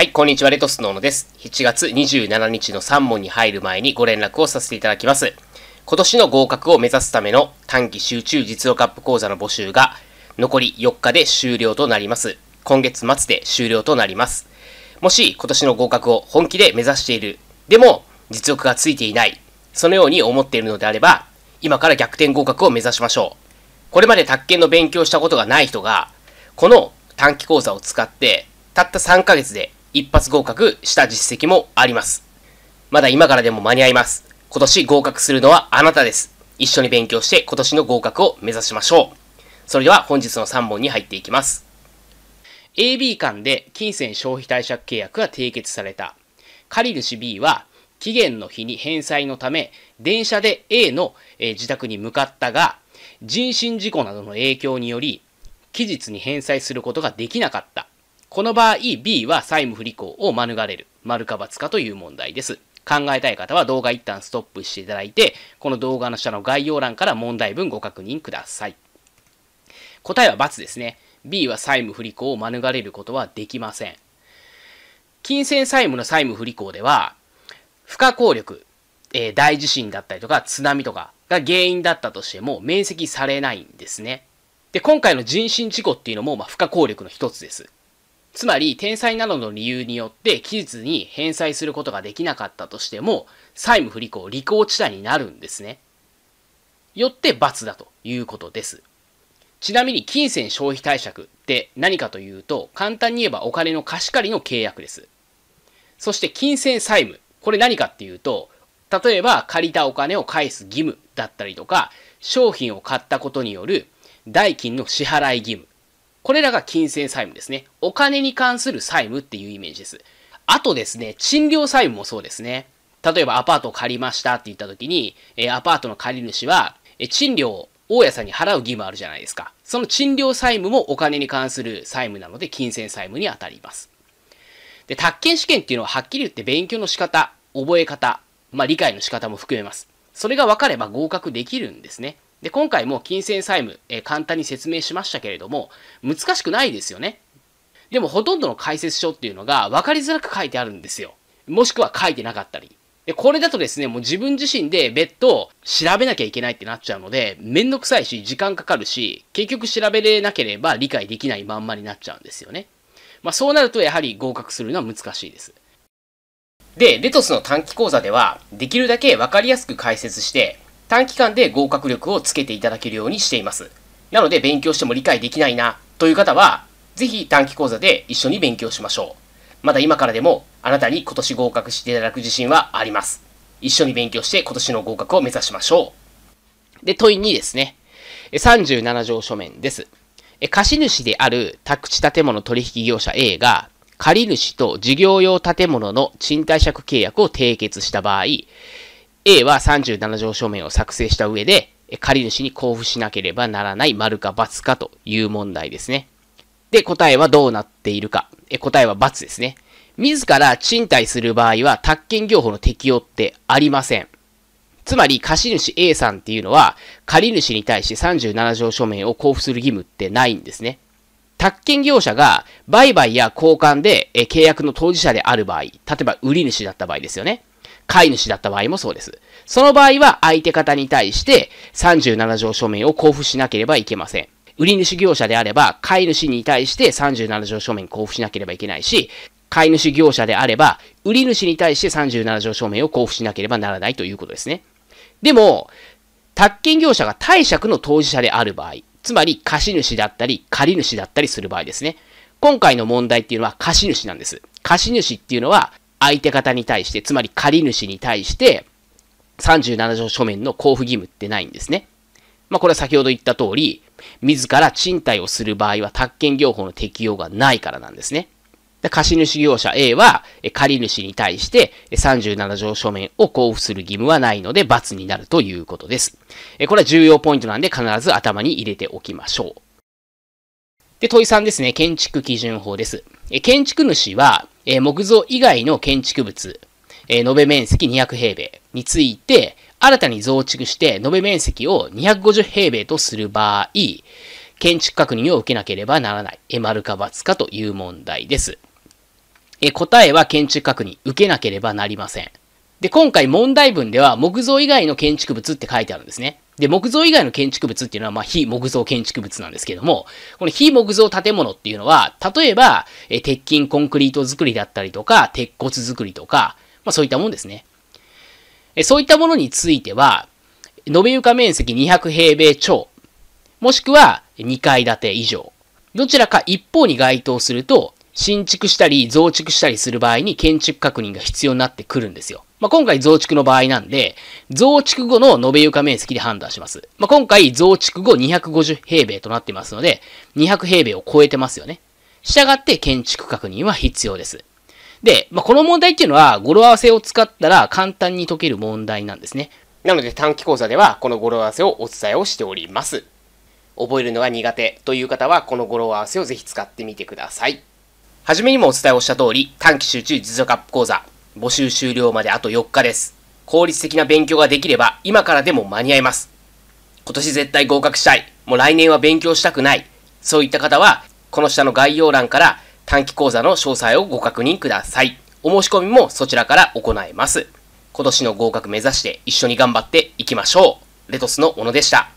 はい、こんにちは、レトスノーノです。7月27日の3問に入る前にご連絡をさせていただきます。今年の合格を目指すための短期集中実力アップ講座の募集が残り4日で終了となります。今月末で終了となります。もし今年の合格を本気で目指している、でも実力がついていない、そのように思っているのであれば、今から逆転合格を目指しましょう。これまで宅建の勉強したことがない人が、この短期講座を使って、たった3ヶ月で一発合格した実績もあります。まだ今からでも間に合います。今年合格するのはあなたです。一緒に勉強して今年の合格を目指しましょう。それでは本日の3問に入っていきます。AB 間で金銭消費貸借契約が締結された。借り主 B は期限の日に返済のため電車で A の、え自宅に向かったが人身事故などの影響により期日に返済することができなかった。この場合、B は債務不履行を免れる、丸か罰かという問題です。考えたい方は動画一旦ストップしていただいて、この動画の下の概要欄から問題文ご確認ください。答えは×ですね。B は債務不履行を免れることはできません。金銭債務の債務不履行では、不可抗力、えー、大地震だったりとか津波とかが原因だったとしても免責されないんですね。で、今回の人身事故っていうのも、まあ、不可抗力の一つです。つまり、天災などの理由によって期日に返済することができなかったとしても、債務不履行、履行地帯になるんですね。よって罰だということです。ちなみに金銭消費貸借って何かというと、簡単に言えばお金の貸し借りの契約です。そして金銭債務。これ何かっていうと、例えば借りたお金を返す義務だったりとか、商品を買ったことによる代金の支払い義務。これらが金銭債務ですね。お金に関する債務っていうイメージです。あとですね、賃料債務もそうですね。例えばアパートを借りましたって言った時に、えー、アパートの借り主は、えー、賃料を大家さんに払う義務あるじゃないですか。その賃料債務もお金に関する債務なので、金銭債務に当たります。で、宅建試験っていうのははっきり言って勉強の仕方、覚え方、まあ理解の仕方も含めます。それが分かれば合格できるんですね。で、今回も金銭債務、えー、簡単に説明しましたけれども、難しくないですよね。でもほとんどの解説書っていうのが分かりづらく書いてあるんですよ。もしくは書いてなかったり。で、これだとですね、もう自分自身で別途調べなきゃいけないってなっちゃうので、めんどくさいし、時間かかるし、結局調べれなければ理解できないまんまになっちゃうんですよね。まあそうなるとやはり合格するのは難しいです。で、レトスの短期講座では、できるだけ分かりやすく解説して、短期間で合格力をつけていただけるようにしています。なので勉強しても理解できないなという方は、ぜひ短期講座で一緒に勉強しましょう。まだ今からでもあなたに今年合格していただく自信はあります。一緒に勉強して今年の合格を目指しましょう。で、問い2ですね。37条書面です。貸主である宅地建物取引業者 A が借主と事業用建物の賃貸借契約を締結した場合、A は37条書面を作成した上で、借り主に交付しなければならない丸か×かという問題ですね。で、答えはどうなっているか。答えは×ですね。自ら賃貸する場合は、宅建業法の適用ってありません。つまり、貸主 A さんっていうのは、借り主に対して37条書面を交付する義務ってないんですね。宅建業者が売買や交換で契約の当事者である場合、例えば売り主だった場合ですよね。飼い主だった場合もそうです。その場合は相手方に対して37条署名を交付しなければいけません。売り主業者であれば、飼い主に対して37条書面交付しなければいけないし、飼い主業者であれば、売り主に対して37条書面を交付しなければならないということですね。でも、宅建業者が貸借の当事者である場合、つまり貸主だったり借り主だったりする場合ですね。今回の問題っていうのは貸主なんです。貸主っていうのは相手方に対して、つまり借り主に対して、37条書面の交付義務ってないんですね。まあ、これは先ほど言った通り、自ら賃貸をする場合は宅建業法の適用がないからなんですね。貸主業者 A は借主に対して37条書面を交付する義務はないので罰になるということです。これは重要ポイントなんで必ず頭に入れておきましょう。で、問い3ですね。建築基準法です。建築主はえー、木造以外の建築物、えー、延べ面積200平米について、新たに増築して、延べ面積を250平米とする場合、建築確認を受けなければならない。え、丸か×かという問題です。え、答えは建築確認、受けなければなりません。で、今回問題文では木造以外の建築物って書いてあるんですね。で、木造以外の建築物っていうのは、まあ、非木造建築物なんですけども、この非木造建物っていうのは、例えば、え鉄筋コンクリート作りだったりとか、鉄骨作りとか、まあ、そういったもんですね。えそういったものについては、延べ床面積200平米超、もしくは2階建て以上、どちらか一方に該当すると、新築したり増築したりする場合に建築確認が必要になってくるんですよ。まあ、今回増築の場合なんで、増築後の延べ床面積で判断します。まあ、今回増築後250平米となってますので、200平米を超えてますよね。従って建築確認は必要です。で、まあ、この問題っていうのは語呂合わせを使ったら簡単に解ける問題なんですね。なので短期講座ではこの語呂合わせをお伝えをしております。覚えるのが苦手という方はこの語呂合わせをぜひ使ってみてください。はじめにもお伝えをした通り、短期集中実力アップ講座、募集終了まであと4日です。効率的な勉強ができれば、今からでも間に合います。今年絶対合格したい。もう来年は勉強したくない。そういった方は、この下の概要欄から短期講座の詳細をご確認ください。お申し込みもそちらから行えます。今年の合格目指して一緒に頑張っていきましょう。レトスの小野でした。